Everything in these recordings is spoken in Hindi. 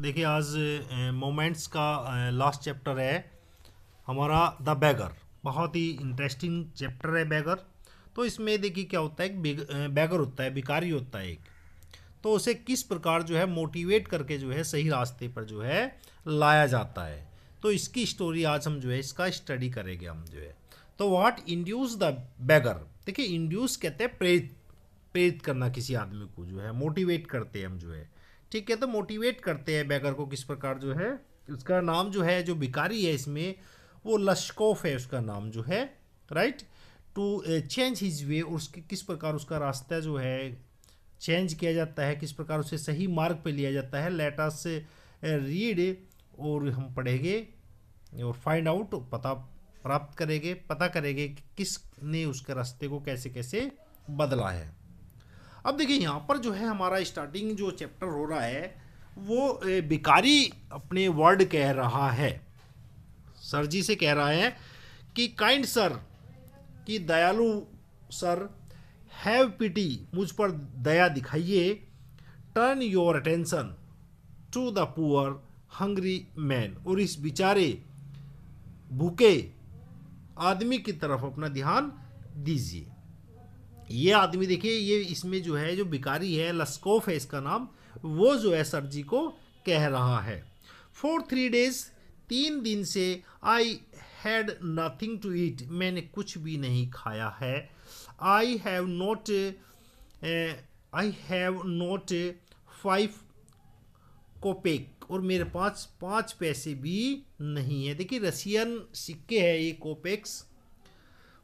देखिए आज मोमेंट्स का लास्ट चैप्टर है हमारा द बैगर बहुत ही इंटरेस्टिंग चैप्टर है बैगर तो इसमें देखिए क्या होता है एक बैगर होता है भिकारी होता है एक तो उसे किस प्रकार जो है मोटिवेट करके जो है सही रास्ते पर जो है लाया जाता है तो इसकी स्टोरी आज हम जो है इसका स्टडी करेंगे हम जो है तो व्हाट इंड्यूस द बैगर देखिए इंड्यूस कहते हैं प्रेरित प्रेरित करना किसी आदमी को जो है मोटिवेट करते हैं हम जो है ठीक है तो मोटिवेट करते हैं बैगर को किस प्रकार जो है उसका नाम जो है जो भिकारी है इसमें वो लश्कोफ है उसका नाम जो है right to change his way और उसके किस प्रकार उसका रास्ता जो है चेंज किया जाता है किस प्रकार उसे सही मार्ग पे लिया जाता है लेटस रीड uh, और हम पढ़ेंगे और फाइंड आउट पता प्राप्त करेंगे पता करेंगे कि किसने उसके रास्ते को कैसे कैसे बदला है अब देखिए यहाँ पर जो है हमारा स्टार्टिंग जो चैप्टर हो रहा है वो भिकारी अपने वर्ड कह रहा है सर जी से कह रहा है कि काइंड सर कि दयालु सर हैव पिटी मुझ पर दया दिखाइए turn your attention to the poor hungry man और इस बेचारे भूखे आदमी की तरफ अपना ध्यान दीजिए ये आदमी देखिए ये इसमें जो है जो भिकारी है लस्कोफ है इसका नाम वो जो है सर जी को कह रहा है फोर थ्री डेज तीन दिन से I had nothing to eat मैंने कुछ भी नहीं खाया है I have not I have not five kopeck और मेरे पास पाँच पैसे भी नहीं है देखिए रसियन सिक्के है ये कोपेक्स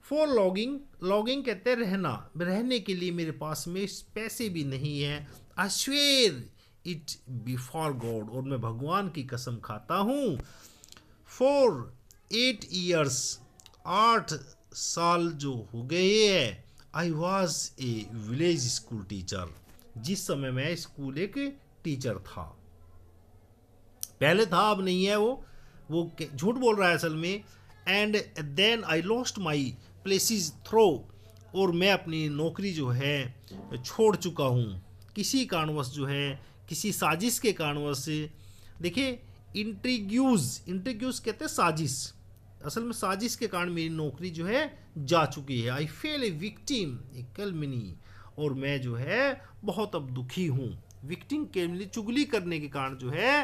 फॉर लॉगिंग लॉगिंग कहते हैं रहना रहने के लिए मेरे पास में पैसे भी नहीं है अश्वेर इट बिफोर गॉड और मैं भगवान की कसम खाता हूँ फॉर एट ईयर्स आठ साल जो हो गए है I was a village school teacher जिस समय मैं स्कूल एक टीचर था पहले था अब नहीं है वो वो झूठ बोल रहा है असल में and then I lost my places through और मैं अपनी नौकरी जो है छोड़ चुका हूँ किसी कारणवश जो है किसी साजिश के कारणवश देखिए इंट्रीग्यूज इंट्रीग्यूज कहते हैं साजिश असल में साजिश के कारण मेरी नौकरी जो है जा चुकी है आई फेल ए विक्टिम ए कलमिनी और मैं जो है बहुत अब दुखी हूँ विक्टिम के लिए चुगली करने के कारण जो है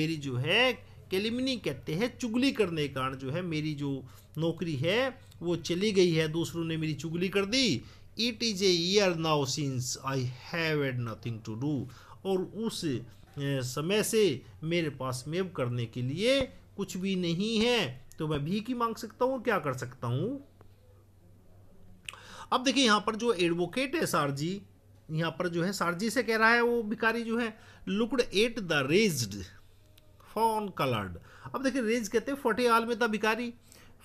मेरी जो है केलिमनी कहते हैं चुगली करने के कारण जो है मेरी जो नौकरी है वो चली गई है दूसरों ने मेरी चुगली कर दी it is a year now since I have had nothing to do और उस समय से मेरे पास मेव करने के लिए कुछ भी नहीं है तो मैं भी की मांग सकता हूँ क्या कर सकता हूँ अब देखिए यहाँ पर जो एडवोकेट है सारजी यहाँ पर जो है सारजी से कह रहा है वो भिकारी जो है looked at the ragged fawn coloured अब देखिए रेंज कहते हैं फोर्टी आल में द भिकारी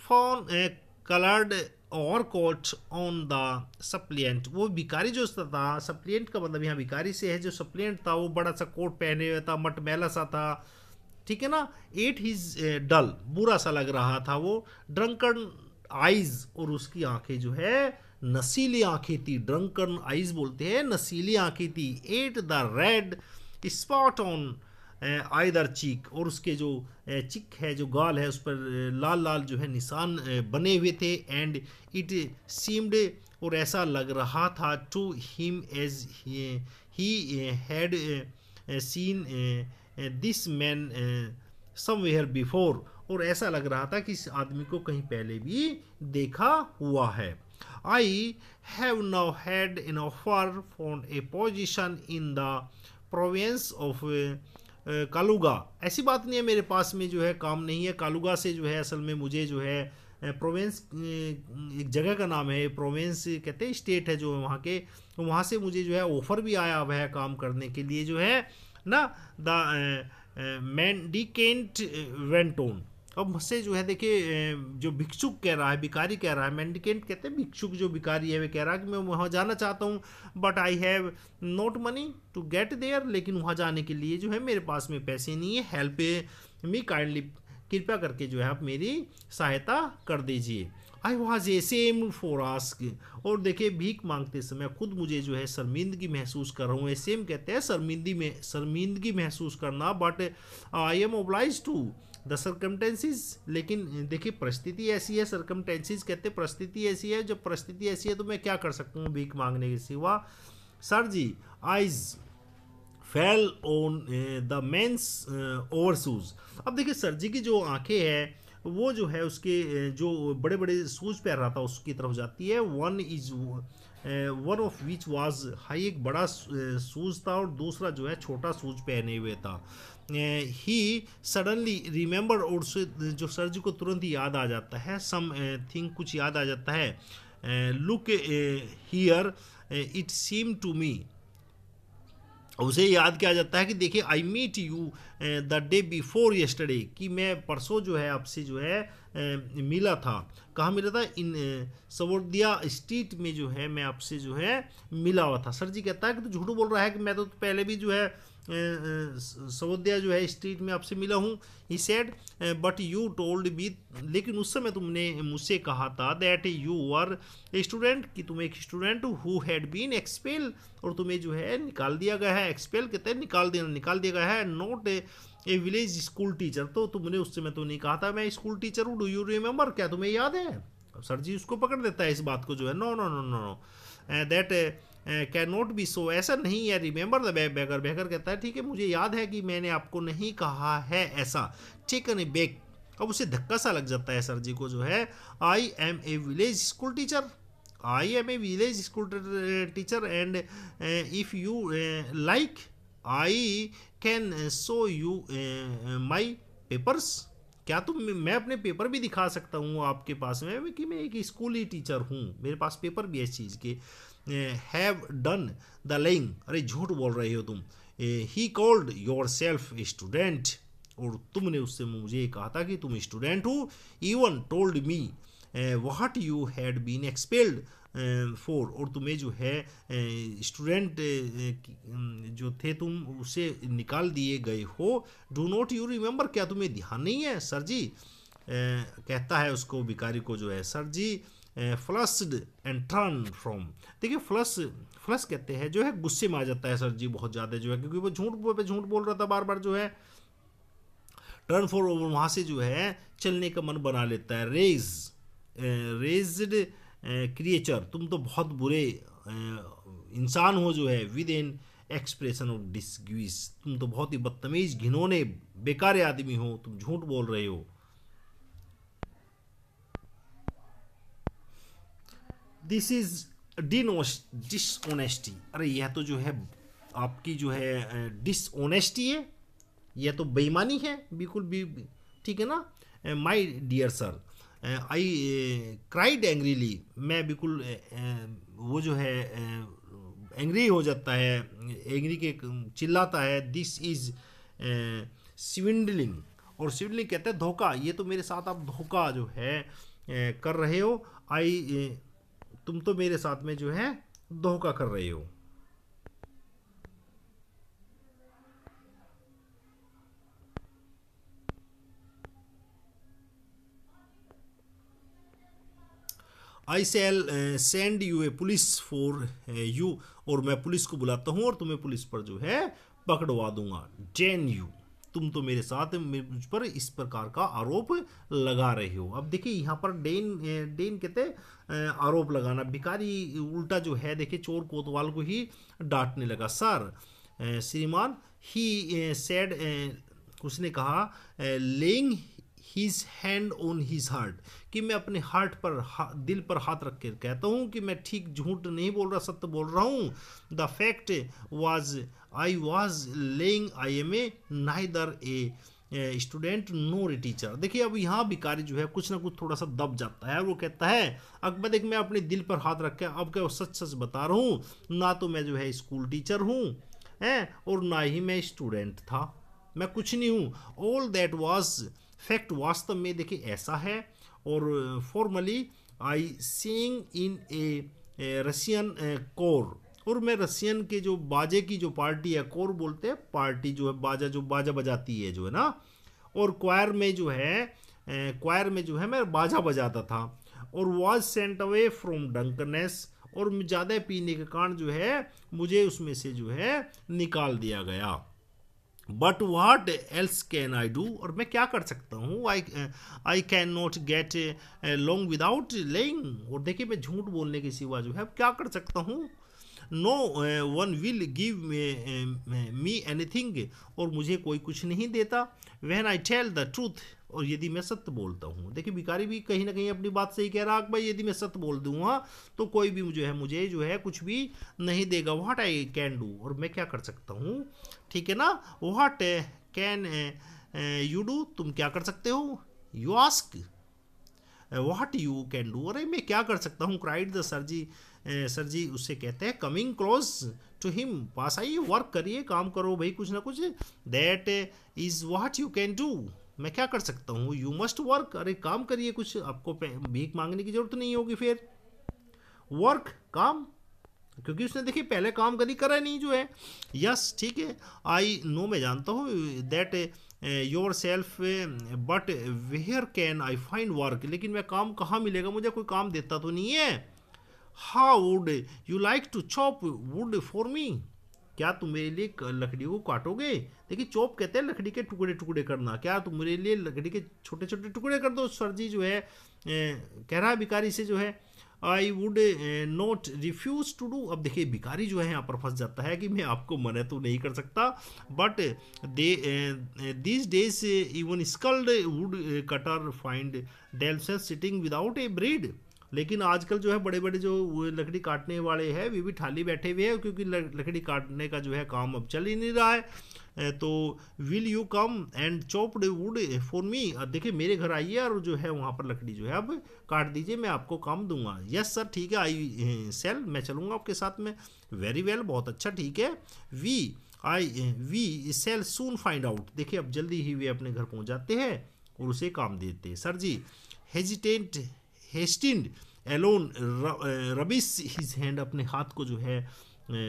फॉन कलर्ड और कोट ऑन द सप्लियंट वो भिकारी जो था सप्लियंट का मतलब यहाँ भिकारी से है जो सप्लियंट था वो बड़ा सा कोट पहने हुआ था मटमैला सा था ठीक है ना एट हिज डल बुरा सा लग रहा था वो ड्रंकन आइज और उसकी आंखें जो है नसीली आंखें थी ड्रंकन आइज बोलते हैं नसीली आंखें थी at the red spot on either cheek और उसके जो चिक है जो गाल है उस पर लाल लाल जो है निशान बने हुए थे एंड इट सीम्ड और ऐसा लग रहा था to him as he had seen this man somewhere before और ऐसा लग रहा था कि इस आदमी को कहीं पहले भी देखा हुआ है I have now had an offer for a position in the province of कालूगा ऐसी बात नहीं है मेरे पास में जो है काम नहीं है कालूगा से जो है असल में मुझे जो है प्रोवेंस एक जगह का नाम है प्रोवेंस कहते हैं स्टेट है जो है वहाँ के तो वहाँ से मुझे जो है ऑफ़र भी आया हुआ है काम करने के लिए जो है ना द मैंडिकेंट वेंटोन अब मुझसे जो है देखिए जो भिक्षुक कह रहा है भिकारी कह रहा है मैंडिकेंट कहते हैं भिक्षुक जो भिकारी है वे कह रहा है कि मैं वहाँ जाना चाहता हूँ but I have not money to get there लेकिन वहाँ जाने के लिए जो है मेरे पास में पैसे नहीं है हेल्प मी काइंडली कृपया करके जो है आप मेरी सहायता कर दीजिए I was ashamed for ask और देखिए भीख मांगते समय खुद मुझे जो है शर्मिंदगी महसूस कर रहा हूँ सेम कहते हैं शर्मिंदी में शर्मिंदगी महसूस करना but I am oblige to the circumstances लेकिन देखिए परिस्थिति ऐसी है सरकमटेंसीज कहते हैं परिस्थिति ऐसी है जब परिस्थिति ऐसी है तो मैं क्या कर सकता हूँ भीख मांगने के सिवा sir ji eyes fell on the man's over shoes अब देखिए सर जी की जो आंखें हैं वो जो है उसके eh, जो बड़े बड़े शूज पहन रहा था उसकी तरफ जाती है one is one of which was high एक बड़ा शूज़ eh, था और दूसरा जो है छोटा शूज पहने हुए था ही सडनली रिमेंबर और जो सर्ज को तुरंत ही याद आ जाता है सम थिंग कुछ याद आ जाता है look here it seem to me उसे याद किया जाता है कि देखिए I meet you the day before yesterday कि मैं परसों जो है आपसे जो है ए, मिला था कहाँ मिला था इन सवोदिया स्ट्रीट में जो है मैं आपसे जो है मिला हुआ था सर जी कहता है कि तो झूठ बोल रहा है कि मैं तो पहले भी जो है सवोद्या जो है स्ट्रीट में आपसे मिला हूँ he said but you told be लेकिन उस समय तुमने मुझसे कहा था दैट यू आर स्टूडेंट कि तुम एक student who had been expel और तुम्हें जो है निकाल दिया गया है एक्सपेल कहते हैं निकाल दिया निकाल दिया गया है not a village school teacher तो तुमने उस समय तो नहीं कहा था मैं स्कूल टीचर हूँ डू यू रिमेंबर क्या तुम्हें याद है सर जी उसको पकड़ देता है इस बात को जो है no no no no no that can not be so ऐसा नहीं है remember the bag beggar beggar कहता है ठीक है मुझे याद है कि मैंने आपको नहीं कहा है ऐसा है नहीं बैग अब उसे धक्का सा लग जाता है सर जी को जो है I am a village school teacher I am a village school teacher and if you like I can show you my papers क्या तुम मैं अपने पेपर भी दिखा सकता हूँ आपके पास में कि मैं एक स्कूली टीचर हूँ मेरे पास पेपर भी है इस चीज़ के हैव डन द लेइंग अरे झूठ बोल रहे हो तुम he called yourself student और तुमने उससे मुझे कहा था कि तुम स्टूडेंट हो even told me what you had been expelled for और तुम्हें जो है स्टूडेंट जो थे तुम उसे निकाल दिए गए हो डू नॉट यू रिमेंबर क्या तुम्हें ध्यान नहीं है सर जी कहता है उसको भिकारी को जो है sir ji flushed and turn from देखिए फ्लस फ्लस कहते हैं जो है गुस्से में आ जाता है सर जी बहुत ज़्यादा जो है क्योंकि वो झूठ पे झूठ बोल रहा था बार बार जो है टर्न फॉर ओवर वहाँ से जो है चलने का मन बना लेता है रेज रेज्ड क्रिएचर तुम तो बहुत बुरे इंसान हो जो है with an expression of disguise तुम तो बहुत ही बदतमीज घिनौने बेकार आदमी हो तुम झूठ बोल रहे हो दिस इज डिसऑनेस्टी अरे यह तो जो है आपकी जो है डिसऑनेस्टी है यह तो बेईमानी है बिल्कुल भी ठीक है ना my dear sir I cried angrily मैं बिल्कुल वो जो है एंग्री हो जाता है एंग्री के चिल्लाता है दिस इज स्विंडलिंग और स्विंडलिंग कहते हैं धोखा ये तो मेरे साथ आप धोखा जो है कर रहे हो आई तुम तो मेरे साथ में जो है धोखा कर रहे हो I sell send you a police for you और मैं पुलिस को बुलाता हूं और तुम्हें पुलिस पर जो है पकड़वा दूंगा जेन यू तुम तो मेरे साथ मुझ पर इस प्रकार का आरोप लगा रहे हो अब देखिए यहाँ पर डेन डेन कहते आरोप लगाना भिकारी उल्टा जो है देखिए चोर कोतवाल को ही डांटने लगा सर श्रीमान ही सेड उसने कहा laying his hand on his heart कि मैं अपने हार्ट पर हा, दिल पर हाथ रख कर कहता हूँ कि मैं ठीक झूठ नहीं बोल रहा सत्य बोल रहा हूँ the fact was I was lying I am a neither a student nor a teacher देखिए अब यहाँ भिकारी जो है कुछ ना कुछ थोड़ा सा दब जाता है वो कहता है अकबर देख मैं अपने दिल पर हाथ रख के अब क्या सच सच बता रहा हूँ ना तो मैं जो है स्कूल टीचर हूँ हैं और ना ही मैं स्टूडेंट था मैं कुछ नहीं हूँ ऑल दैट वॉज फैक्ट वास्तव में देखिए ऐसा है और formerly I sing in a Russian choir और मैं रशियन के जो बाजे की जो पार्टी है कोर बोलते हैं पार्टी जो है बाजा जो बाजा बजाती है जो है ना और क्वायर में जो है क्वायर में जो है मैं बाजा बजाता था और was sent away from drunkenness और ज़्यादा पीने के कारण जो है मुझे उसमें से जो है निकाल दिया गया but what else can I do और मैं क्या कर सकता हूँ I I can not get long without lying और देखिए मैं झूठ बोलने के सिवा जो है अब क्या कर सकता हूँ no one will give me anything और मुझे कोई कुछ नहीं देता when I tell the truth और यदि मैं सत्य बोलता हूँ देखिए भिकारी भी कहीं ना कहीं अपनी बात सही कह रहा भाई यदि मैं सत्य बोल दूंगा तो कोई भी मुझे है मुझे जो है कुछ भी नहीं देगा वाट आई कैन डू और मैं क्या कर सकता हूँ ठीक है ना वाट कैन यू डू तुम क्या कर सकते हो you ask what you can do अरे मैं क्या कर सकता हूँ cried the sir ji sir uh, ji उससे कहते हैं कमिंग क्लोज टू हिम पास आइए वर्क करिए काम करो भाई कुछ ना कुछ that is what you can do मैं क्या कर सकता हूँ यू मस्ट वर्क अरे काम करिए कुछ आपको भीख मांगने की जरूरत नहीं होगी फिर वर्क काम क्योंकि उसने देखिए पहले काम कभी करा नहीं जो है यस ठीक है आई नो मैं जानता हूँ that yourself but where can I find work लेकिन मैं काम कहाँ मिलेगा मुझे कोई काम देता तो नहीं है how would you like to chop wood for me क्या तुम मेरे लिए लकड़ी को काटोगे देखिए चोप कहते हैं लकड़ी के टुकड़े टुकड़े करना क्या तुम मेरे लिए लकड़ी के छोटे छोटे टुकड़े कर दो सर जी जो है कह रहा है भिकारी से जो है I would not refuse to do अब देखिए भिकारी जो है यहाँ पर फंस जाता है कि मैं आपको मना तो नहीं कर सकता but they this days even skilled wood cutter find dales sitting without a bread लेकिन आजकल जो है बड़े बड़े जो लकड़ी काटने वाले हैं वे भी ठाली बैठे हुए हैं क्योंकि लकड़ी काटने का जो है काम अब चल ही नहीं रहा है तो will you come and chop wood for me देखिए मेरे घर आइए और जो है वहाँ पर लकड़ी जो है अब काट दीजिए मैं आपको काम दूंगा यस सर ठीक है आई सेल मैं चलूँगा आपके साथ में वेरी वेल बहुत अच्छा ठीक है we I we shall soon find out देखिए अब जल्दी ही वे अपने घर पहुँच जाते हैं और उसे काम देते हैं sir ji hesitant hastened alone rubs his hand अपने हाथ को जो है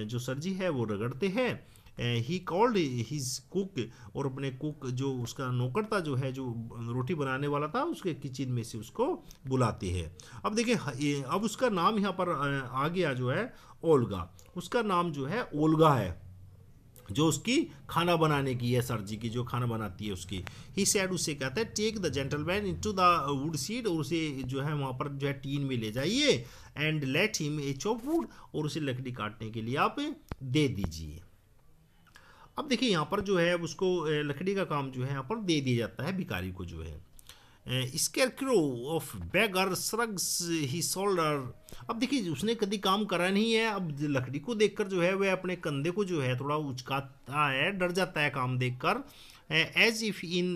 जो सरजी है वो रगड़ते हैं ही कॉल्ड हिज कुक और अपने कुक जो उसका नौकर था जो है जो रोटी बनाने वाला था उसके किचन में से उसको बुलाते हैं अब देखिए अब उसका नाम यहाँ पर आ गया जो है ओल्गा उसका नाम जो है ओल्गा है जो उसकी खाना बनाने की है सर जी की जो खाना बनाती है उसकी ही सैड उससे कहता है take the gentleman into the wood shed और उसे जो है वहाँ पर जो है टीन में ले जाइए and let him a chop wood और उसे लकड़ी काटने के लिए आप दे दीजिए अब देखिए यहाँ पर जो है उसको लकड़ी का काम जो है यहाँ पर दे दिया जाता है भिकारी को जो है scarecrow of beggar shrugs he shoulder अब देखिए उसने कभी काम करा नहीं है अब लकड़ी को देखकर जो है वह अपने कंधे को जो है थोड़ा उचकाता है डर जाता है काम देखकर एज इफ इन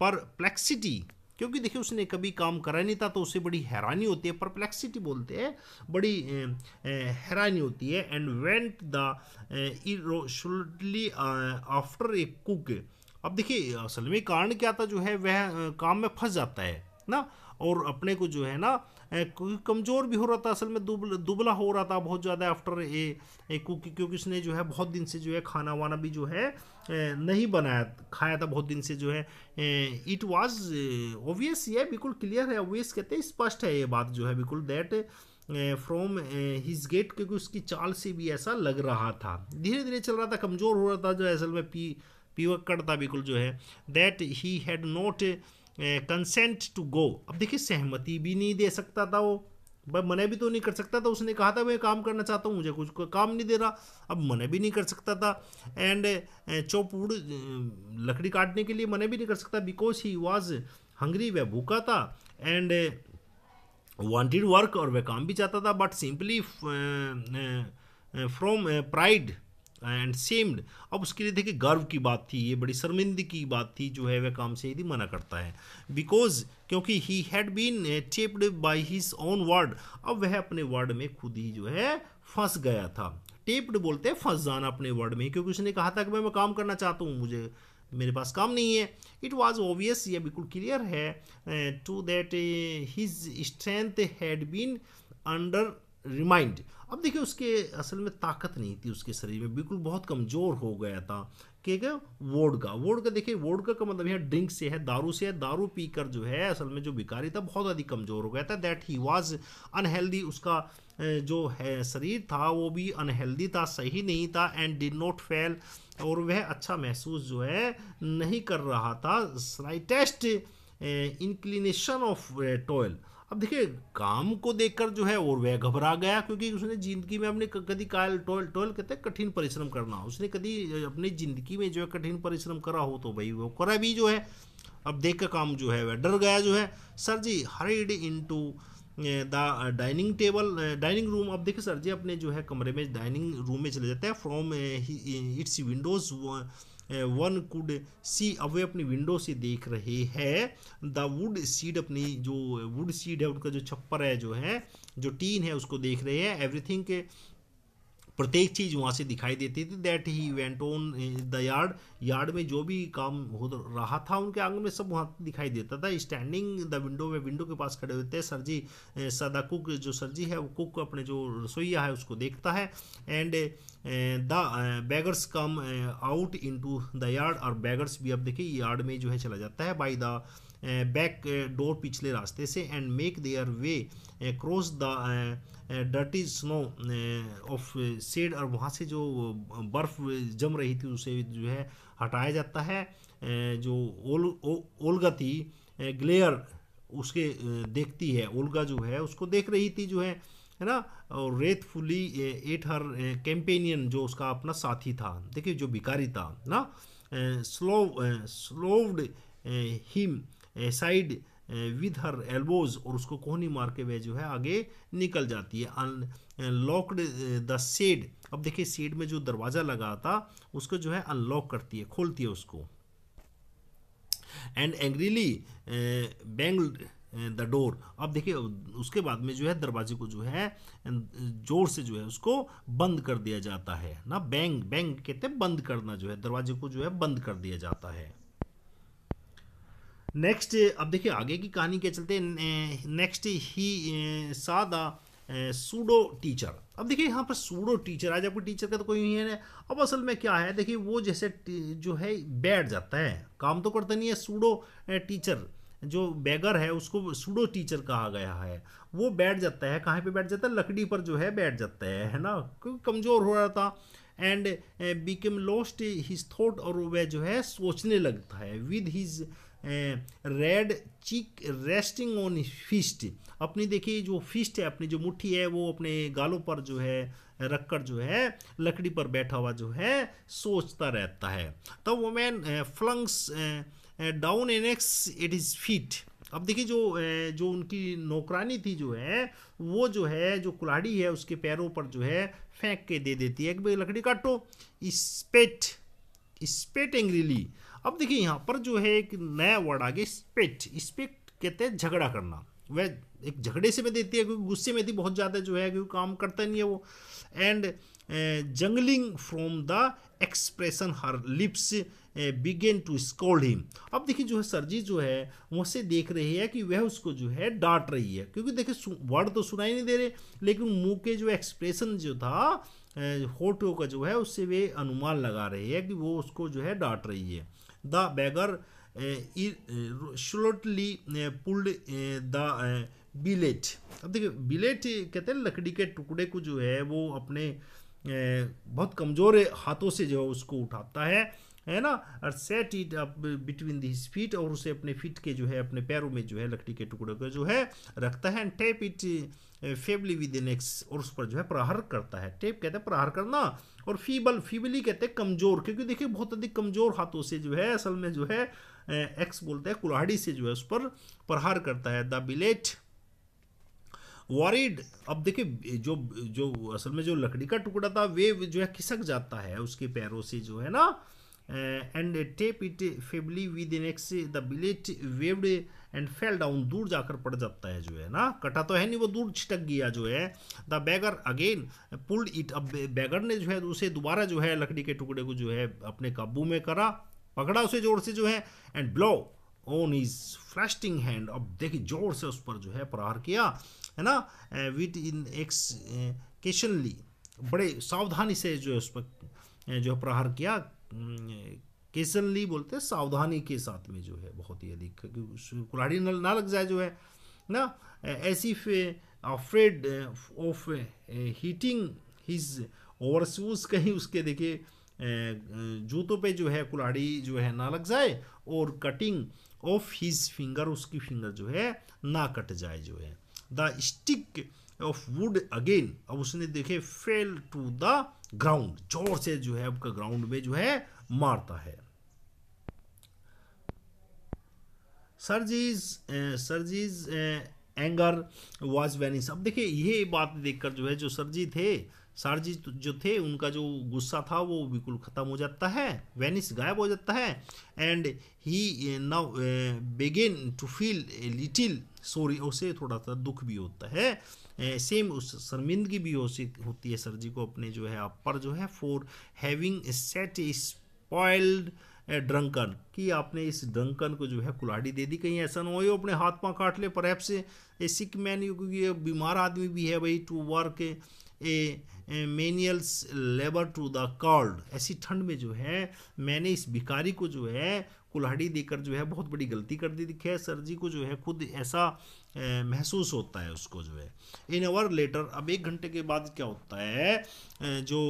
परप्लेक्सिटी क्योंकि देखिए उसने कभी काम करा नहीं था तो उसे बड़ी हैरानी होती है परप्लेक्सिटी बोलते हैं बड़ी eh, eh, हैरानी होती है एंड वेंट द इोशली आफ्टर ए कुक अब देखिए असल में कारण क्या था जो है वह काम में फंस जाता है ना और अपने को जो है ना कमज़ोर भी हो रहा था असल में दुबला दुबला हो रहा था बहुत ज़्यादा आफ्टर ए, ए क्योंकि क्योंकि उसने जो है बहुत दिन से जो है खाना वाना भी जो है नहीं बनाया खाया था बहुत दिन से जो है इट वाज ओबियस ये बिल्कुल क्लियर है ओबियस कहते हैं स्पष्ट है ये बात जो है बिल्कुल दैट फ्रॉम हिज गेट क्योंकि उसकी चाल से भी ऐसा लग रहा था धीरे धीरे चल रहा था कमज़ोर हो रहा था जो असल में पी था बिल्कुल जो है that he had not consent to go अब देखिए सहमति भी नहीं दे सकता था वो भाई मना भी तो नहीं कर सकता था उसने कहा था मैं काम करना चाहता हूँ मुझे कुछ काम नहीं दे रहा अब मना भी नहीं कर सकता था एंड eh, चौपूड़ eh, लकड़ी काटने के लिए मना भी नहीं कर सकता बिकॉज ही वॉज हंग्री वह भूखा था एंड वॉन्टेड वर्क और वह काम भी चाहता था but simply from pride and shamed अब उसके लिए देखिए गर्व की बात थी ये बड़ी शर्मिंदगी की बात थी जो है वह काम से यदि मना करता है बिकॉज क्योंकि he had been trapped by his own word अब वह अपने वर्ड में खुद ही जो है फंस गया था टेप्ड बोलते हैं फंस जाना अपने वर्ड में क्योंकि उसने कहा था कि मैं, मैं काम करना चाहता हूँ मुझे मेरे पास काम नहीं है इट वॉज ऑबियस ये बिल्कुल क्लियर है to that his strength had been undermined अब देखिए उसके असल में ताकत नहीं थी उसके शरीर में बिल्कुल बहुत कमज़ोर हो गया था क्या का वोड का देखिए वोड का मतलब यहाँ ड्रिंक से है दारू से है दारू पीकर जो है असल में जो भिकारी था बहुत अधिक कमज़ोर हो गया था दैट ही वाज अनहेल्दी उसका जो है शरीर था वो भी अनहेल्दी था सही नहीं था एंड डिड नॉट फेल और वह अच्छा महसूस जो है नहीं कर रहा था स्लाइटेस्ट इंक्लिनेशन ऑफ टॉयल अब देखिए काम को देखकर जो है और वह घबरा गया क्योंकि उसने ज़िंदगी में अपने कभी कायल टोल टोल कहते हैं कठिन परिश्रम करना उसने कभी अपनी ज़िंदगी में जो है कठिन परिश्रम करा हो तो भाई वो करा भी जो है अब देख कर काम जो है वह डर गया जो है sir ji hurried into the dining table dining room अब देखिए सर जी अपने जो है कमरे में डाइनिंग रूम में चले जाते हैं from its windows one could see अब वे अपनी विंडो से देख रहे हैं द वुड सीड अपनी जो वुड सीड है उनका जो छप्पर है जो है जो टीन है उसको देख रहे हैं एवरीथिंग प्रत्येक चीज़ वहाँ से दिखाई देती थी that he went on the yard yard में जो भी काम हो रहा था उनके आंगन में सब वहाँ दिखाई देता था स्टैंडिंग द विंडो में विंडो के पास खड़े होते हैं सर जी सदा कुक जो सर जी है वो कुक अपने जो रसोईया है उसको देखता है and the beggars come out into the yard और बैगर्स भी अब देखिए यार्ड में जो है चला जाता है बाई द बैक डोर पिछले रास्ते से and make their way cross the dirty snow of shed और वहाँ से जो uh, बर्फ़ जम रही थी उसे जो है हटाया जाता है uh, जो ओल ओलगा थी ग्लेयर उसके uh, देखती है ओलगा जो है उसको देख रही थी जो है है ना और रेत फुली एट हर कैंपेनियन जो उसका अपना साथी था देखिए जो भिकारी था ना slow slowed him side with her elbows और उसको कोहनी मार के वह जो है आगे निकल जाती है अन लॉकड द सेड अब देखिए सेड में जो दरवाज़ा लगा था उसको जो है अनलॉक करती है खोलती है उसको and angrily bang the door अब देखिए उसके बाद में जो है दरवाजे को जो है जोर से जो है उसको बंद कर दिया जाता है ना बैंग बैंग कहते हैं बंद करना जो है दरवाजे को जो है बंद कर दिया जाता है नेक्स्ट अब देखिए आगे की कहानी के चलते नेक्स्ट ही सा द सूडो टीचर अब देखिए यहाँ पर सूडो टीचर आज आपको टीचर का तो कोई नहीं है अब असल में क्या है देखिए वो जैसे जो है बैठ जाता है काम तो करता नहीं है सूडो टीचर जो बैगर है उसको सूडो टीचर कहा गया है वो बैठ जाता है कहाँ पे बैठ जाता है लकड़ी पर जो है बैठ जाता है है ना क्योंकि कमज़ोर हो रहा था and came lost his thought और वह जो है सोचने लगता है with his red cheek resting on fist अपनी देखिए जो फिस्ट है अपनी जो मुट्ठी है वो अपने गालों पर जो है रखकर जो है लकड़ी पर बैठा हुआ जो है सोचता रहता है तो वो man flings down an axe it is fit अब देखिए जो जो उनकी नौकरानी थी जो है वो जो है जो कुल्हाड़ी है उसके पैरों पर जो है फेंक के दे देती है कि भाई लकड़ी काटो स्पेट स्पेट एंग्रीली अब देखिए यहाँ पर जो है एक नया वर्ड आ गया स्पेट स्पेक्ट कहते हैं झगड़ा करना वह एक झगड़े से में देती है क्योंकि गुस्से में थी बहुत ज़्यादा जो है क्योंकि काम करता नहीं है वो and judging from the expression her lips began to scold him अब देखिए जो है सर जी जो है वह से देख रही है कि वह उसको जो है डांट रही है क्योंकि देखिए वर्ड तो सुनाई नहीं दे रहे लेकिन मुंह के जो एक्सप्रेशन जो था होटो का जो है उससे वे अनुमान लगा रही है कि वो उसको जो है डांट रही है the beggar slowly pulled the billet अब देखिए बिलेट कहते हैं लकड़ी के टुकड़े को जो है वो अपने बहुत कमज़ोर हाथों से जो है उसको उठाता है है ना और set it up between this feet और उसे अपने फीट के जो है अपने पैरों में जो है लकड़ी के टुकड़े को जो है रखता है and tap it feebly with an axe और उस पर जो है प्रहार करता है टेप कहते हैं प्रहार करना और फीबल फीबली कहते हैं कमजोर क्योंकि देखिए बहुत अधिक कमजोर हाथों से जो है असल में जो है एक्स बोलते हैं कुल्हाड़ी से जो है उस पर प्रहार करता है द बिलेट वॉरिड अब देखिए जो जो असल में जो लकड़ी का टुकड़ा था वे जो है खिसक जाता है उसके पैरों से जो है ना and tap it feebly an axe the billet waved and fell down दूर जाकर पड़ जाता है जो है ना कटा तो है नहीं वो दूर छिटक गया जो है the beggar again pulled it अब बैगर ने जो है उसे दोबारा जो है लकड़ी के टुकड़े को जो है अपने काबू में करा पकड़ा उसे जोर से जो है and blow on his frosting hand अब देखिए जोर से उस पर जो है प्रहार किया है ना विथ इन एक्स केशनली बड़े सावधानी से जो है उस पर जो प्रहार किया हम्म, केसनली बोलते हैं सावधानी के साथ में जो है बहुत ही अधिक कुल्हाड़ी ना लग जाए जो है ना ऐसी afraid of hitting his overshoes कहीं उसके देखिए जूतों पे जो है कुल्हाड़ी जो है ना लग जाए और कटिंग ऑफ हिज फिंगर उसकी फिंगर जो है ना कट जाए जो है the stick of wood again अब उसने देखे फेल टू द ग्राउंड जोर से जो है आपका ग्राउंड में जो है मारता है Sergei's Sergei's anger was vanished अब देखिए ये बात देखकर जो है जो सरजी थे सरजी तो जो थे उनका जो गुस्सा था वो बिल्कुल ख़त्म हो जाता है वेनिस गायब हो जाता है and he now began to feel little sorry उसे थोड़ा सा दुख भी होता है सेम उस शर्मिंदगी भी होती है सर जी को अपने जो है आप पर जो है for having set spoiled drunken कि आपने इस ड्रंकन को जो है कुलाड़ी दे दी कहीं ऐसा ना हो अपने हाथ पाँव काट ले पर ऐप से ए सिक मैन क्योंकि ये बीमार आदमी भी है भाई to work a menials labour to the cold ऐसी ठंड में जो है मैंने इस भिकारी को जो है कुल्हाड़ी देकर जो है बहुत बड़ी गलती कर दी दिखे सर जी को जो है खुद ऐसा महसूस होता है उसको जो है इन आवर लेटर अब एक घंटे के बाद क्या होता है जो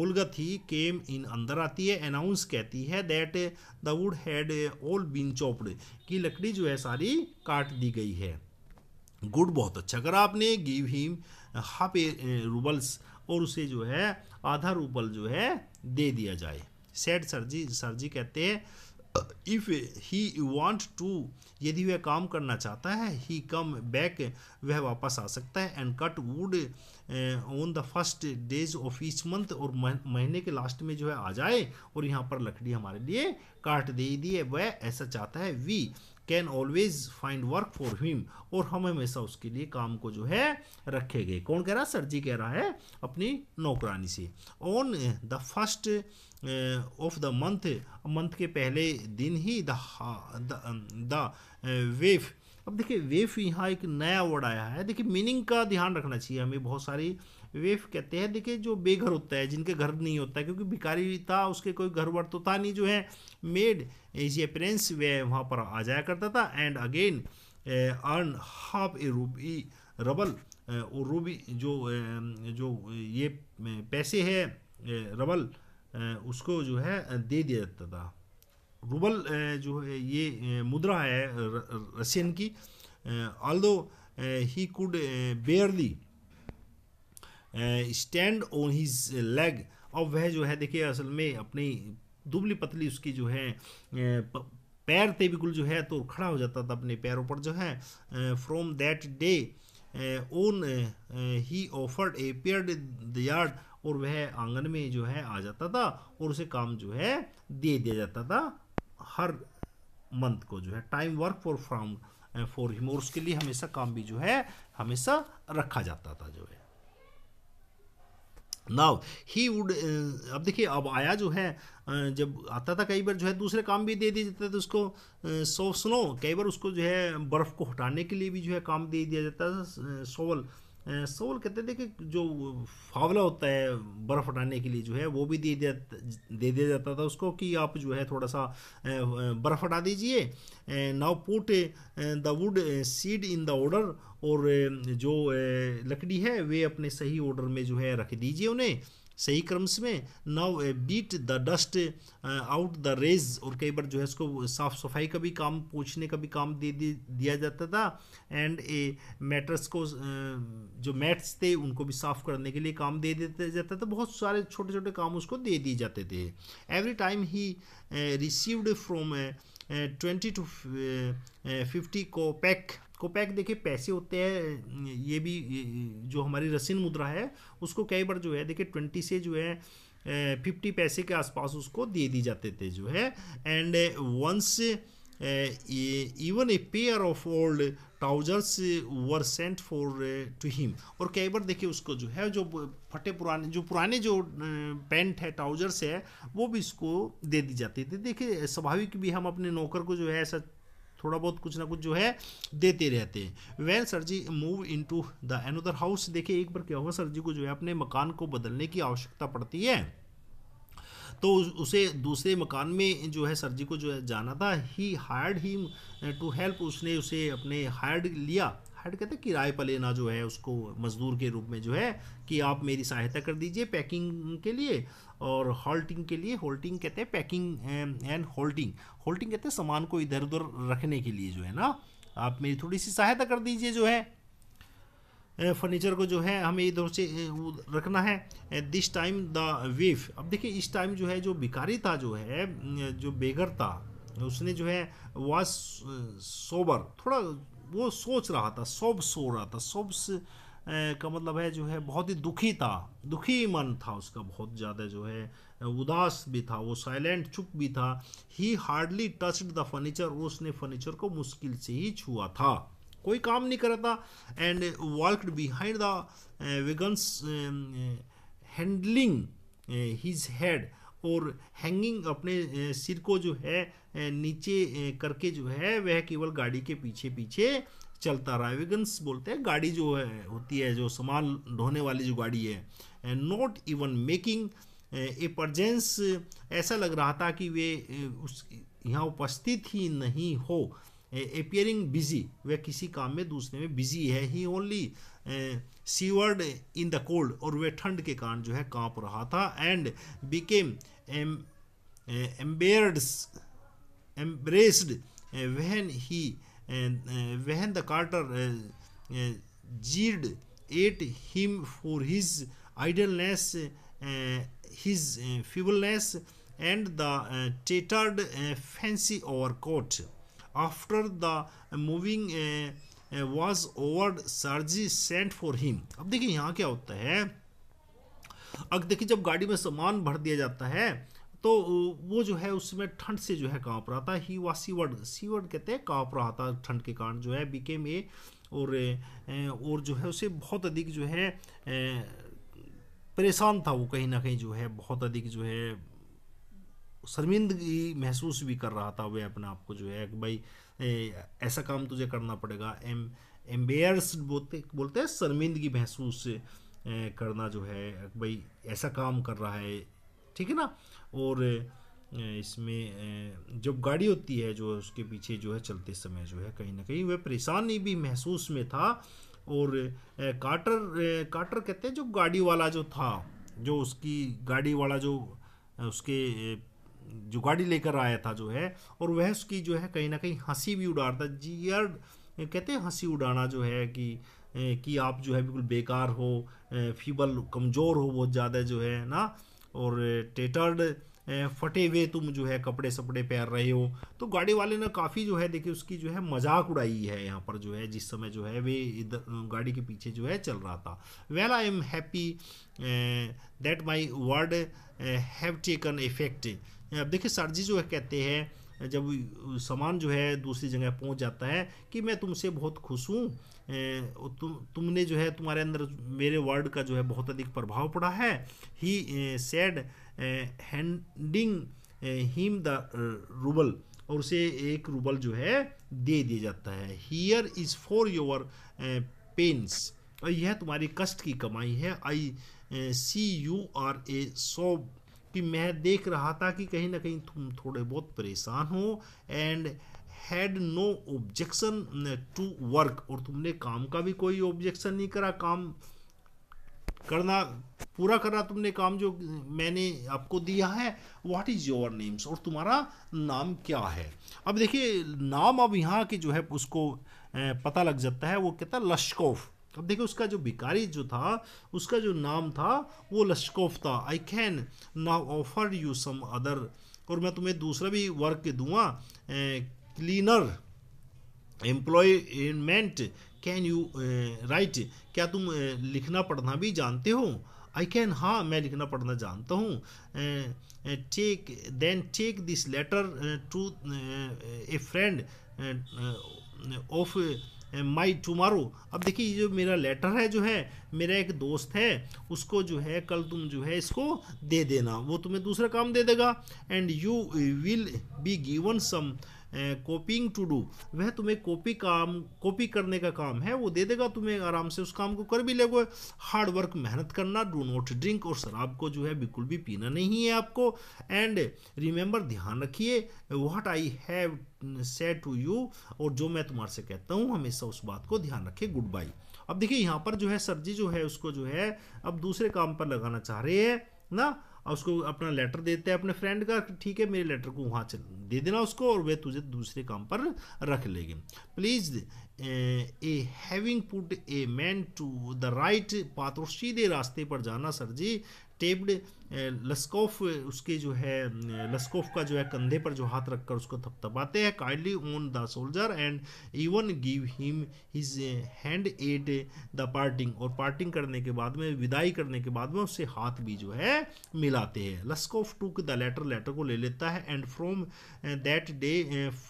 ओल्गा थी केम इन अंदर आती है अनाउंस कहती है that the wood had all been chopped कि लकड़ी जो है सारी काट दी गई है गुड बहुत अच्छा अगर आपने give him half a roubles और उसे जो है आधा रूबल जो है दे दिया जाए सेड सर जी सर जी कहते हैं इफ ही वॉन्ट टू यदि वह काम करना चाहता है ही कम बैक वह वापस आ सकता है and cut wood on the first days of each month और महीने के लास्ट में जो है आ जाए और यहाँ पर लकड़ी हमारे लिए काट दे दिए वह ऐसा चाहता है we can always find work for him और हम हमेशा उसके लिए काम को जो है रखेंगे कौन कह रहा सर जी कह रहा है अपनी नौकरानी से on the first of the month month के पहले दिन ही द द वेफ अब देखिए वेफ यहाँ एक नया वर्ड आया है देखिए मीनिंग का ध्यान रखना चाहिए हमें बहुत सारी वेफ कहते हैं देखिए जो बेघर होता है जिनके घर नहीं होता क्योंकि भिकारी था उसके कोई घर वर तो था नहीं जो है मेड इज अपेरेंस वे वहाँ पर आ जाया करता था and again earn half a rouble rouble और रूबी जो जो ये पैसे है रबल उसको जो है दे दिया जाता था रूबल जो है ये मुद्रा है रशियन की although he could barely stand on his leg और वह जो है देखिए असल में अपनी दुबली पतली उसकी जो है पैर थे बिल्कुल जो है तो खड़ा हो जाता था अपने पैरों पर जो है from that day on he ऑफर्ड ए पेयर्ड द यार्ड और वह आंगन में जो है आ जाता था और उसे काम जो है दे दिया जाता था हर मंथ को जो है time work for from for him और उसके लिए हमेशा काम भी जो है हमेशा रखा जाता था जो है नाव ही वुड अब देखिए अब आया जो है जब आता था कई बार जो है दूसरे काम भी दे दिए जाता था तो उसको सो स्नो कई बार उसको जो है बर्फ़ को हटाने के लिए भी जो है काम दे दिया जाता था सोवल सोल कहते थे कि जो फावला होता है बर्फ़ हटाने के लिए जो है वो भी दे दिया दे दिया जाता था उसको कि आप जो है थोड़ा सा बर्फ़ हटा दीजिए now put the wood shed in the order और जो लकड़ी है वे अपने सही ऑर्डर में जो है रख दीजिए उन्हें सही क्रम्स में now beat the dust out the rugs और कई बार जो है इसको साफ सफाई का भी काम पूछने का भी काम दे, दिया जाता था एंड ए मैटर्स को uh, जो मैट्स थे उनको भी साफ करने के लिए काम दे दिया जाता था बहुत सारे छोटे छोटे काम उसको दे दिए जाते थे every time he received from twenty to fifty kopeck kopeck देखिए पैसे होते हैं ये भी जो हमारी रसिन मुद्रा है उसको कई बार जो है देखिए ट्वेंटी से जो है फिफ्टी पैसे के आसपास उसको दे दी जाते थे जो है and once even a pair of old trousers were sent for to him और कई बार देखिए उसको जो है जो फटे पुराने जो पुराने जो पैंट है ट्राउजर्स है वो भी इसको दे दी जाती थी देखिए स्वाभाविक भी हम अपने नौकर को जो है ऐसा थोड़ा बहुत कुछ ना कुछ जो है देते रहते हैं well Sergei move into the another house देखिए एक बार क्या होगा सर जी को जो है अपने मकान को बदलने की आवश्यकता पड़ती है तो उसे दूसरे मकान में जो है सर जी को जो है जाना था he hired he to help उसने उसे अपने हायर्ड लिया हट कहते हैं किराए पर लेना जो है उसको मज़दूर के रूप में जो है कि आप मेरी सहायता कर दीजिए पैकिंग के लिए और हॉल्टिंग के लिए होल्टिंग कहते हैं पैकिंग एंड होल्टिंग होल्टिंग कहते हैं सामान को इधर उधर रखने के लिए जो है ना आप मेरी थोड़ी सी सहायता कर दीजिए जो है फर्नीचर को जो है हमें इधर से रखना है दिस टाइम द वेफ अब देखिए इस टाइम जो है जो भिकारी था जो है जो बेगर था उसने जो है वॉज सोबर थोड़ा वो सोच रहा था सब सो रहा था सब से का मतलब है जो है बहुत ही दुखी था दुखी मन था उसका बहुत ज़्यादा जो है उदास भी था वो साइलेंट चुप भी था he hardly touched the furniture वो उसने फर्नीचर को मुश्किल से ही छुआ था कोई काम नहीं कर रहा था and worked behind the wagons handling his head और हैंगिंग अपने सिर को जो है नीचे करके जो है वह केवल गाड़ी के पीछे पीछे चलता रहा विगन्स बोलते हैं गाड़ी जो है होती है जो सामान ढोने वाली जो गाड़ी है not even making a pretence ऐसा लग रहा था कि वे उस यहाँ उपस्थित ही नहीं हो अपियरिंग बिजी वह किसी काम में दूसरे में बिजी है he only shivered in the cold और वह ठंड के कारण जो है कांप रहा था and became एम्बेयर्ड्स embraced when he when the carter jeered at him for his idleness his feebleness and the tattered fancy overcoat after the moving was over Sergei sent for him अब देखिए यहाँ क्या होता है अब देखिए जब गाड़ी में सामान भर दिया जाता है तो वो जो है उसमें ठंड से जो है कांप रहा था ही वा सीवर्ड सीवर्ड कहते हैं कांप रहा था ठंड के कारण जो है बीकेम ए और और जो है उसे बहुत अधिक जो है परेशान था वो कहीं ना कहीं जो है बहुत अधिक जो है शर्मिंदगी महसूस भी कर रहा था वह अपने आप को जो है कि भाई ऐसा काम तुझे करना पड़ेगा एम एम्बेयर्स बोलते बोलते हैं शर्मिंदगी महसूस करना जो है भाई ऐसा काम कर रहा है ठीक है ना और इसमें जब गाड़ी होती है जो उसके पीछे जो है चलते समय जो है कहीं ना कहीं वह परेशानी भी महसूस में था और काटर काटर कहते हैं जो गाड़ी वाला जो था जो उसकी गाड़ी वाला जो उसके जुगाड़ी लेकर आया था जो है और वह उसकी जो है कहीं ना कहीं हंसी भी उड़ा रहा था जी यार कहते हैं हंसी उड़ाना जो है कि कि आप जो है बिल्कुल बेकार हो फीबल कमज़ोर हो बहुत ज़्यादा जो है ना और टेटर्ड फटे हुए तुम जो है कपड़े सपड़े पहन रहे हो तो गाड़ी वाले ने काफ़ी जो है देखिए उसकी जो है मजाक उड़ाई है यहाँ पर जो है जिस समय जो है वे इधर गाड़ी के पीछे जो है चल रहा था well I am happy that my word have taken effect अब देखिए सर जी जो है कहते हैं जब सामान जो है दूसरी जगह पहुंच जाता है कि मैं तुमसे बहुत खुश हूँ तु, तुमने जो है तुम्हारे अंदर मेरे वर्ड का जो है बहुत अधिक प्रभाव पड़ा है he said handing him the rouble और उसे एक रूबल जो है दे दिया जाता है here is for your pains और यह तुम्हारी कष्ट की कमाई है आई सी यू आर ए सो कि मैं देख रहा था कि कहीं ना कहीं तुम थोड़े बहुत परेशान हो and had no objection to work और तुमने काम का भी कोई ऑब्जेक्शन नहीं करा काम करना पूरा करा तुमने काम जो मैंने आपको दिया है व्हाट इज़ योर नेम्स और तुम्हारा नाम क्या है अब देखिए नाम अब यहाँ के जो है उसको पता लग जाता है वो कहता है लश्कोफ़ अब देखो उसका जो भिकारी जो था उसका जो नाम था वो लश्कोफ था I can now offer you some other और मैं तुम्हें दूसरा भी वर्क दूंगा cleaner employment can you write क्या तुम uh, लिखना पढ़ना भी जानते हो आई कैन हाँ मैं लिखना पढ़ना जानता हूँ take then take this letter to a friend of my tomorrow अब देखिए ये जो मेरा लेटर है जो है मेरा एक दोस्त है उसको जो है कल तुम जो है इसको दे देना वो तुम्हें दूसरा काम दे देगा and you will be given some copying to do वह तुम्हें कॉपी काम कॉपी करने का काम है वो दे देगा तुम्हें आराम से उस काम को कर भी लेगो हार्ड वर्क मेहनत करना डू नॉट ड्रिंक और शराब को जो है बिल्कुल भी पीना नहीं है आपको एंड रिमेंबर ध्यान रखिए what I have said to you और जो मैं तुम्हारे से कहता हूँ हमेशा उस बात को ध्यान रखिए गुड बाई अब देखिए यहाँ पर जो है सर जी जो है उसको जो है अब दूसरे काम पर लगाना चाह रहे हैं ना उसको अपना लेटर देते हैं अपने फ्रेंड का ठीक है मेरे लेटर को वहाँ से दे देना उसको और वह तुझे दूसरे काम पर रख लेंगे please a having put a man to the right path सीधे रास्ते पर जाना सर जी टेब्ड लस्कोफ उसके जो है लस्कोफ का जो है कंधे पर जो हाथ रखकर उसको थपथपाते हैं kindly on the shoulder and even give him his hand at the parting और पार्टिंग करने के बाद में विदाई करने के बाद में उससे हाथ भी जो है मिलाते हैं लस्कोफ टूक द लेटर लेटर को ले लेता है and from that day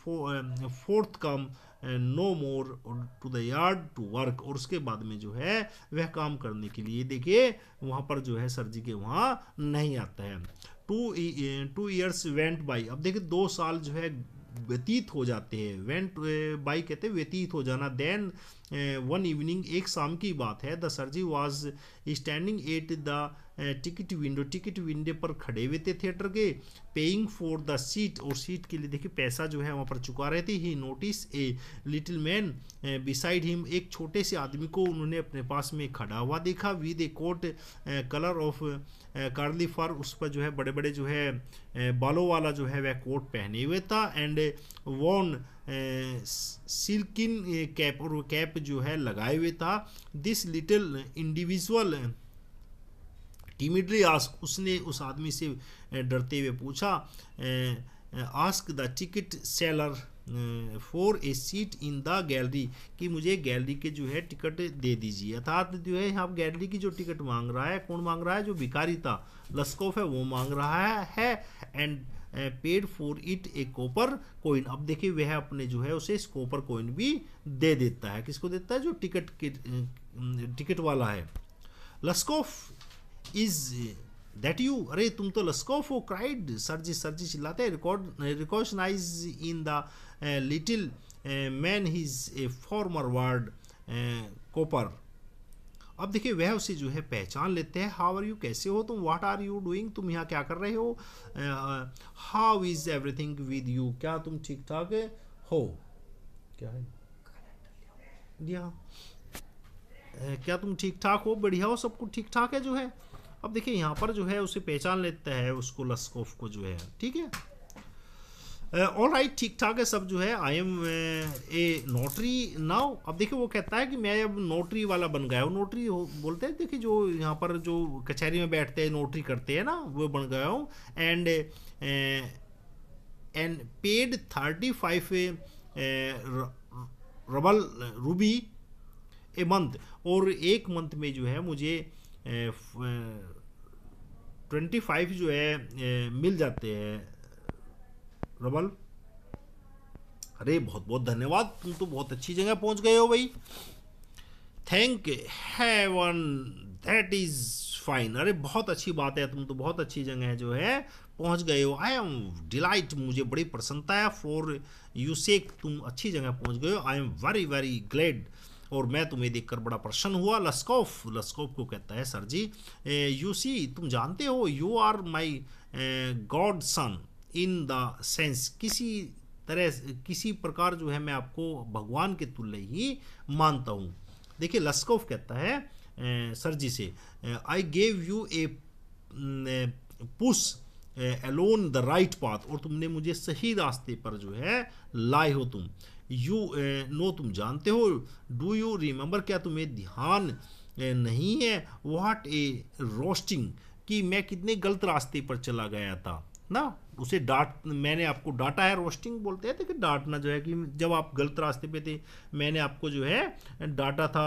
forth come no more to the yard to work और उसके बाद में जो है वह काम करने के लिए देखिए वहाँ पर जो है सर जी के वहाँ नहीं आता है two two years went by अब देखिए दो साल जो है व्यतीत हो जाते हैं वेंट बाई eh, कहते हैं व्यतीत हो जाना देन वन इवनिंग एक शाम की बात है the Sergei was standing at the ticket window ticket window पर खड़े हुए थे थिएटर के पेइंग फॉर द सीट और सीट के लिए देखिए पैसा जो है वहाँ पर चुका रहे थे he notice a little man beside him एक छोटे से आदमी को उन्होंने अपने पास में खड़ा हुआ देखा with a coat collar of curly fur उस पर जो है बड़े बड़े जो है बालों वाला जो है वह कोट पहने हुए था एंड वॉन सिल्किन कैप और कैप जो है लगाए हुए था this little individual timidly ask उसने उस आदमी से डरते हुए पूछा ask the ticket seller for a seat in the gallery कि मुझे गैलरी के जो है टिकट दे दीजिए अर्थात जो है यहाँ गैलरी की जो टिकट मांग रहा है कौन मांग रहा है जो भिकारी था लस्कोफ है वो मांग रहा है and paid for it a copper coin अब देखिए वह अपने जो है उसे इस कॉपर कोइन भी दे देता है किसको देता है जो टिकट के टिकट वाला है लस्कोफ इज दैट यू अरे तुम तो लस्कोफ हो क्राइड सरजी सरजी चिल्लाते हैं record recognise in the little man his a former wood chopper अब देखिए वह उसे जो है पहचान लेते हैं हाउ आर यू कैसे हो तुम व्हाट आर यू डूइंग तुम यहाँ क्या कर रहे हो how is everything with you क्या तुम ठीक ठाक हो क्या है या uh, क्या तुम ठीक ठाक हो बढ़िया हो सब कुछ ठीक ठाक है जो है अब देखिए यहाँ पर जो है उसे पहचान लेता है उसको लस्कोफ को जो है ठीक है ऑल राइट ठीक ठाक है सब जो है I am a notary now अब देखिए वो कहता है कि मैं अब नोटरी वाला बन गया हूँ नोटरी हो, बोलते हैं देखिए जो यहाँ पर जो कचहरी में बैठते हैं नोटरी करते हैं ना वो बन गया हूँ and and paid thirty five rouble rouble a month और एक मंथ में जो है मुझे ट्वेंटी uh, फाइव uh, जो है ए, uh, मिल जाते हैं रबल अरे बहुत बहुत धन्यवाद तुम तो बहुत अच्छी जगह पहुंच गए हो भाई thank heaven that is fine अरे बहुत अच्छी बात है तुम तो बहुत अच्छी जगह जो है पहुंच गए हो आई एम डिलाइट मुझे बड़ी प्रसन्नता है फॉर यू सेक तुम अच्छी जगह पहुंच गए हो I am very very glad और मैं तुम्हें देखकर बड़ा प्रसन्न हुआ लस्कोफ लस्कोफ को कहता है सर जी यू सी तुम जानते हो you are my godson in the sense किसी तरह किसी प्रकार जो है मैं आपको भगवान के तुल्य ही मानता हूँ देखिए लस्कोफ कहता है सर जी से I gave you a push along the right path और तुमने मुझे सही रास्ते पर जो है लाए हो तुम यू नो तुम जानते हो डू यू रिमेंबर क्या तुम्हें ध्यान नहीं है वाट ए रोस्टिंग कि मैं कितने गलत रास्ते पर चला गया था ना उसे डांट मैंने आपको डांटा है रोस्टिंग बोलते हैं देखिए तो डांटना जो है कि जब आप गलत रास्ते पे थे मैंने आपको जो है डांटा था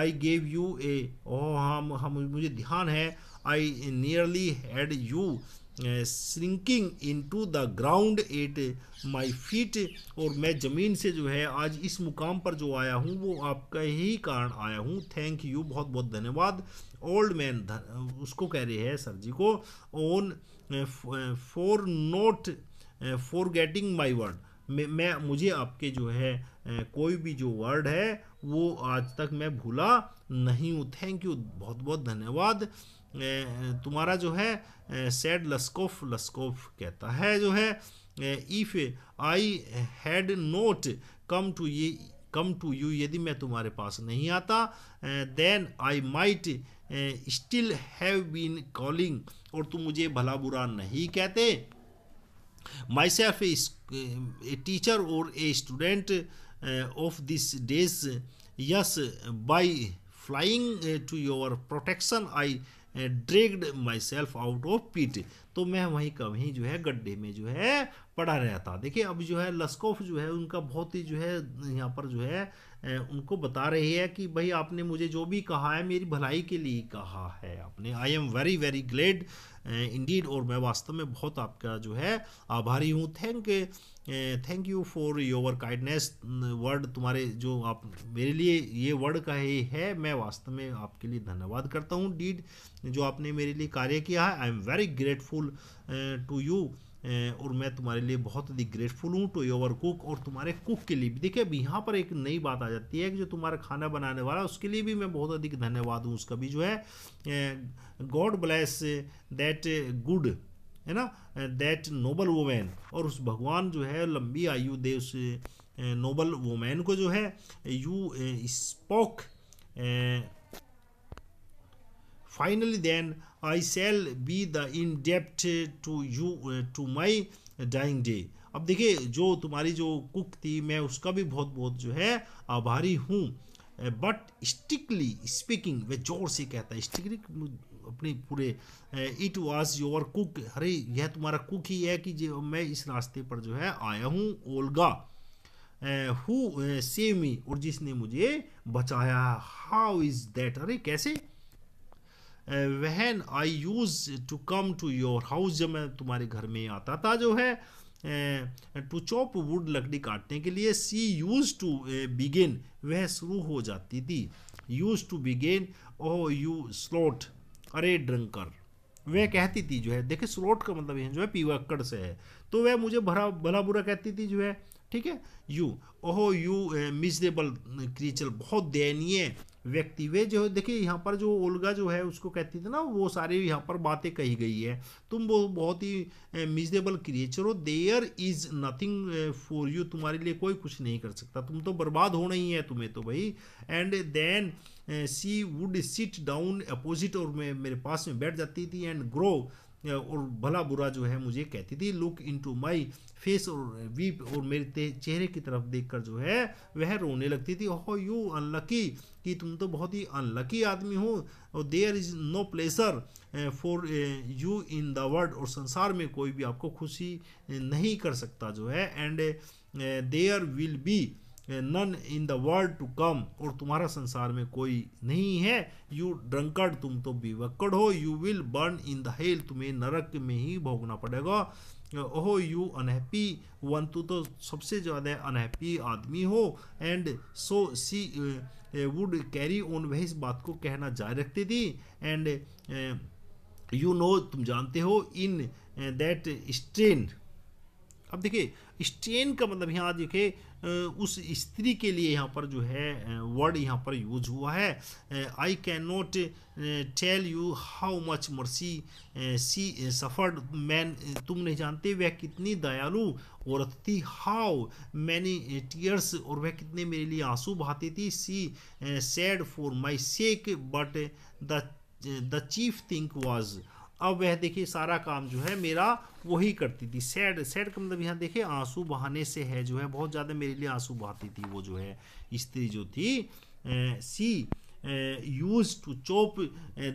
आई गेव यू ए ओ हम हम मुझे ध्यान है I nearly had you shrinking into the ground at my feet और मैं ज़मीन से जो है आज इस मुकाम पर जो आया हूँ वो आपका ही कारण आया हूँ थैंक यू बहुत बहुत धन्यवाद ओल्ड मैन उसको कह रहे हैं सर जी को on for not forgetting my word मैं, मैं मुझे आपके जो है कोई भी जो वर्ड है वो आज तक मैं भूला नहीं हूँ थैंक यू बहुत बहुत धन्यवाद तुम्हारा जो है सैड लस्कोफ लस्कोफ कहता है जो है if I had not come to ये कम टू यू यदि मैं तुम्हारे पास नहीं आता then I might still have been calling और तुम मुझे भला बुरा नहीं कहते माई सेल्फ ए टीचर और a student of this days yes by flying to your protection I dragged myself out of pit तो मैं वहीं वहीं जो है गड्ढे में जो है पड़ा रहता देखिए अब जो है लस्कोफ जो है उनका बहुत ही जो है यहाँ पर जो है उनको बता रही है कि भाई आपने मुझे जो भी कहा है मेरी भलाई के लिए कहा है आपने I am very very glad indeed और मैं वास्तव में बहुत आपका जो है आभारी हूँ thank thank you for your kindness word तुम्हारे जो आप मेरे लिए ये वर्ड का है मैं वास्तव में आपके लिए धन्यवाद करता हूँ डीड जो आपने मेरे लिए कार्य किया है I am very grateful to you और मैं तुम्हारे लिए बहुत ही ग्रेटफुल हूँ टू योवर कुक और तुम्हारे कुक के लिए भी देखिए अब यहाँ पर एक नई बात आ जाती है कि जो तुम्हारा खाना बनाने वाला है उसके लिए भी मैं बहुत अधिक धन्यवाद हूँ उसका भी जो है गॉड ब्लेस दैट गुड है ना दैट नोबल वोमैन और उस भगवान जो है लंबी आयु दे उस नोबल वोमैन को जो है you spoke finally then i shall be the in debt to you uh, to my dying day अब देखिए जो तुम्हारी जो कुक थी मैं उसका भी बहुत बहुत जो है आभारी हूँ बट स्टिकली स्पीकिंग वे जोर से कहता है स्टिकली अपने पूरे इट वॉज योर कुक अरे यह तुम्हारा कुक ही है कि जो मैं इस रास्ते पर जो है आया हूँ ओल्गा हु सेव मी और जिसने मुझे बचाया हाउ इज़ दैट अरे कैसे when I used to come to your house जब मैं तुम्हारे घर में आता था जो है टू चॉप वुड लकड़ी काटने के लिए सी यूज़ टू बिगेन वह शुरू हो जाती थी used to begin oh you sot अरे ड्रंकर वह कहती थी जो है देखिए स्लोट का मतलब यह जो है पीवाकड़ से है तो वह मुझे भरा भला बुरा कहती थी जो है ठीक है यू ओहो यू मिजरेबल क्रीचर बहुत दयनीय व्यक्ति वे जो देखिए यहाँ पर जो ओल्गा जो है उसको कहती थी ना वो सारी यहाँ पर बातें कही गई है तुम वो बहुत ही मिजनेबल क्रिएचर हो there is nothing for you तुम्हारे लिए कोई कुछ नहीं कर सकता तुम तो बर्बाद होना ही है तुम्हें तो भाई and then she would sit down opposite और मैं मेरे पास में बैठ जाती थी एंड ग्रो और भला बुरा जो है मुझे कहती थी look into my face और वीप और मेरे चेहरे की तरफ देखकर जो है वह रोने लगती थी हो यू अनलकी कि तुम तो बहुत ही अनलकी आदमी हो और there is no pleasure for you in the world और संसार में कोई भी आपको खुशी नहीं कर सकता जो है and there will be none in the world to come और तुम्हारा संसार में कोई नहीं है यू ड्रंकड तुम तो बीवक्कड़ हो you will burn in the hell तुम्हें नरक में ही भोगना पड़ेगा ओहो यू अनहैप्पी वन तू तो सबसे ज़्यादा अनहैप्पी आदमी हो and so she would carry on वह इस बात को कहना जारी रखती थी एंड यू नो तुम जानते हो इन दैट स्ट्रेन अब देखिए स्ट्रेन का मतलब यहाँ देखिए उस स्त्री के लिए यहाँ पर जो है वर्ड यहाँ पर यूज हुआ है I can not tell you how much mercy she suffered man तुम नहीं जानते वह कितनी दयालु औरत थी हाउ मैनी टीयर्स और वह कितने मेरे लिए आंसू बहाती थी she sad for my sake but the the chief thing was अब वह देखिए सारा काम जो है मेरा वही करती थी सैड सैड का मतलब यहाँ देखिए आंसू बहाने से है जो है बहुत ज़्यादा मेरे लिए आंसू बहाती थी वो जो है स्त्री जो थी ए, she used to chop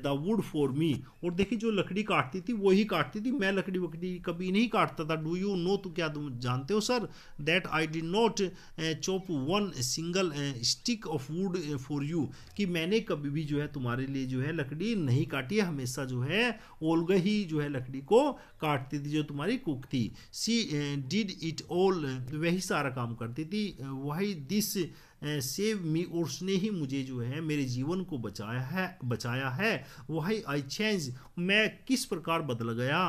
the wood for me और देखिए जो लकड़ी काटती थी वही काटती थी मैं लकड़ी वकड़ी कभी नहीं काटता था डू यू नो तो क्या तुम जानते हो sir that I did not chop one single stick of wood for you कि मैंने कभी भी जो है तुम्हारे लिए जो है लकड़ी नहीं काटी है हमेशा जो है ओलगा ही जो है लकड़ी को काटती थी जो तुम्हारी कुक थी सी डिड इट ऑल वही सारा काम करती थी वही दिस सेव मी और उसने ही मुझे जो है मेरे जीवन को बचाया है बचाया है वही आई चेंज मैं किस प्रकार बदल गया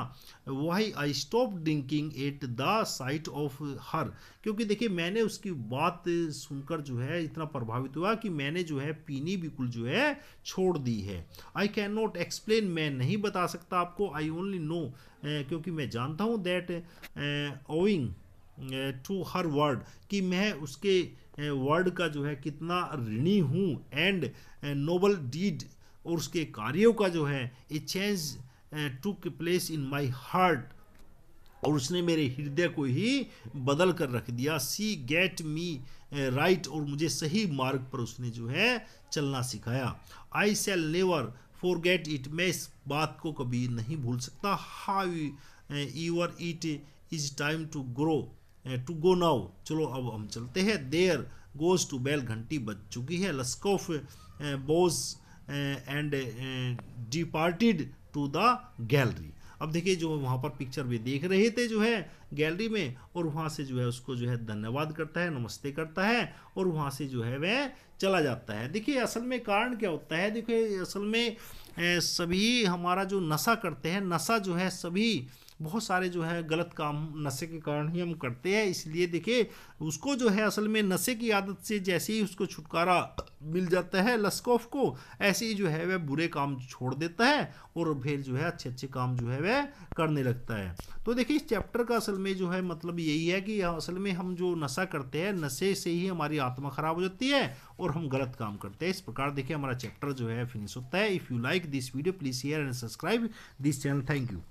वही I stop drinking at the sight of her क्योंकि देखिए मैंने उसकी बात सुनकर जो है इतना प्रभावित हुआ कि मैंने जो है पीनी बिल्कुल जो है छोड़ दी है आई कैन नॉट एक्सप्लेन मैं नहीं बता सकता आपको आई ओनली नो क्योंकि मैं जानता हूँ that owing to her word कि मैं उसके वर्ल्ड का जो है कितना ऋणी हूँ एंड नोबल डीड और उसके कार्यों का जो है a change took place in my heart और उसने मेरे हृदय को ही बदल कर रख दिया सी गेट मी राइट और मुझे सही मार्ग पर उसने जो है चलना सिखाया I shall never forget it मैं इस बात को कभी नहीं भूल सकता however it is time to grow to go now चलो अब हम चलते हैं देयर गोज टू बेल घंटी बज चुकी है Laskoff bows and departed to the gallery अब देखिए जो वहाँ पर पिक्चर भी देख रहे थे जो है गैलरी में और वहाँ से जो है उसको जो है धन्यवाद करता है नमस्ते करता है और वहाँ से जो है वह चला जाता है देखिए असल में कारण क्या होता है देखिए असल में eh, सभी हमारा जो नशा करते हैं नशा जो है सभी बहुत सारे जो है गलत काम नशे के कारण ही हम करते हैं इसलिए देखिए उसको जो है असल में नशे की आदत से जैसे ही उसको छुटकारा मिल जाता है लस्कोफ को ऐसे ही जो है वह बुरे काम छोड़ देता है और फिर जो है अच्छे अच्छे काम जो है वह करने लगता है तो देखिए इस चैप्टर का असल में जो है मतलब यही है कि असल में हम जो नशा करते हैं नशे से ही हमारी आत्मा खराब हो जाती है और हम गलत काम करते हैं इस प्रकार देखिए हमारा चैप्टर जो है फिनिश होता है if you like this video please share and subscribe this channel thank you